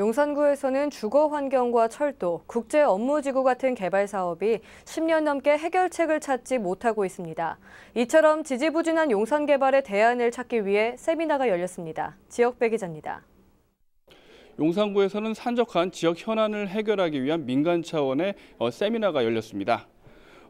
용산구에서는 주거 환경과 철도, 국제 업무 지구 같은 개발 사업이 10년 넘게 해결책을 찾지 못하고 있습니다. 이처럼 지지부진한 용산 개발의 대안을 찾기 위해 세미나가 열렸습니다. 지역배 기자입니다. 용산구에서는 산적한 지역 현안을 해결하기 위한 민간 차원의 어, 세미나가 열렸습니다.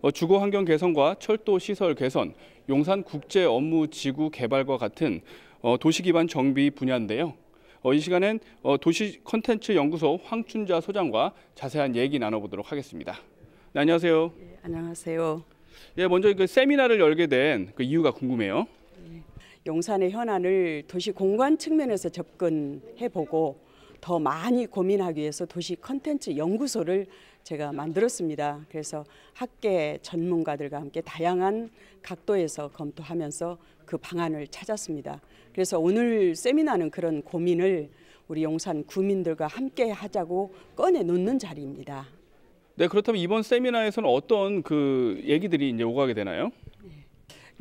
어, 주거 환경 개선과 철도 시설 개선, 용산 국제 업무 지구 개발과 같은 어, 도시 기반 정비 분야인데요. 어, 이 시간엔 어, 도시 컨텐츠 연구소 황춘자 소장과 자세한 얘기 나눠보도록 하겠습니다. 네, 안녕하세요. 예, 안녕하세요. 예, 먼저 그 세미나를 열게 된 그 이유가 궁금해요. 예, 용산의 현안을 도시 공간 측면에서 접근해보고 더 많이 고민하기 위해서 도시 컨텐츠 연구소를 제가 만들었습니다. 그래서 학계 전문가들과 함께 다양한 각도에서 검토하면서 그 방안을 찾았습니다. 그래서 오늘 세미나는 그런 고민을 우리 용산 구민들과 함께 하자고 꺼내 놓는 자리입니다. 네, 그렇다면 이번 세미나에서는 어떤 그 얘기들이 이제 오가게 되나요? 네.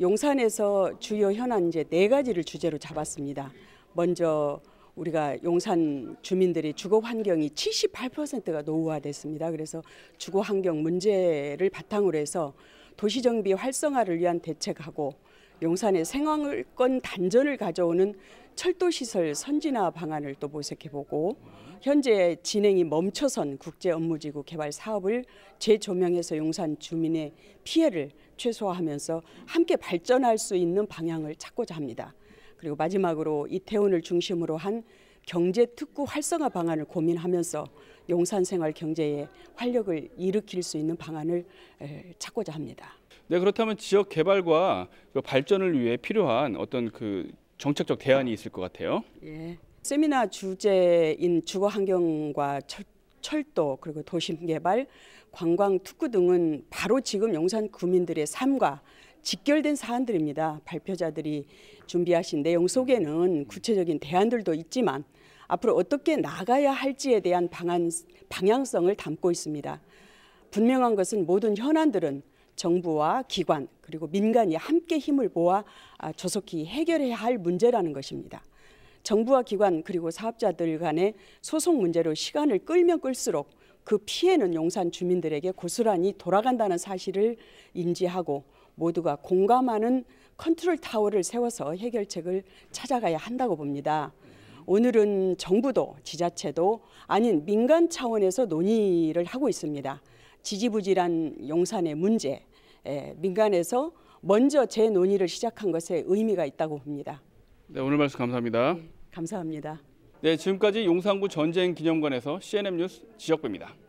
용산에서 주요 현안 이제 네 가지를 주제로 잡았습니다. 먼저 우리가 용산 주민들이 주거 환경이 78%가 노후화됐습니다. 그래서 주거 환경 문제를 바탕으로 해서 도시 정비 활성화를 위한 대책하고 용산의 생활권 단전을 가져오는 철도 시설 선진화 방안을 또 모색해보고 현재 진행이 멈춰선 국제 업무지구 개발 사업을 재조명해서 용산 주민의 피해를 최소화하면서 함께 발전할 수 있는 방향을 찾고자 합니다. 그리고 마지막으로 이태원을 중심으로 한 경제 특구 활성화 방안을 고민하면서 용산 생활 경제에 활력을 일으킬 수 있는 방안을 찾고자 합니다. 네, 그렇다면 지역 개발과 그 발전을 위해 필요한 어떤 그 정책적 대안이 있을 것 같아요. 예. 세미나 주제인 주거 환경과 철, 철도 그리고 도심 개발, 관광 특구 등은 바로 지금 용산 구민들의 삶과 직결된 사안들입니다. 발표자들이 준비하신 내용 속에는 구체적인 대안들도 있지만 앞으로 어떻게 나가야 할지에 대한 방안, 방향성을 담고 있습니다. 분명한 것은 모든 현안들은 정부와 기관 그리고 민간이 함께 힘을 모아 아, 조속히 해결해야 할 문제라는 것입니다. 정부와 기관 그리고 사업자들 간의 소송 문제로 시간을 끌면 끌수록 그 피해는 용산 주민들에게 고스란히 돌아간다는 사실을 인지하고 모두가 공감하는 컨트롤 타워를 세워서 해결책을 찾아가야 한다고 봅니다. 오늘은 정부도 지자체도 아닌 민간 차원에서 논의를 하고 있습니다. 지지부질한 용산의 문제, 예, 민간에서 먼저 재 논의를 시작한 것에 의미가 있다고 봅니다. 네, 오늘 말씀 감사합니다. 네, 감사합니다. 네, 지금까지 용산구 전쟁 기념관에서 CNN 뉴스 지역부입니다.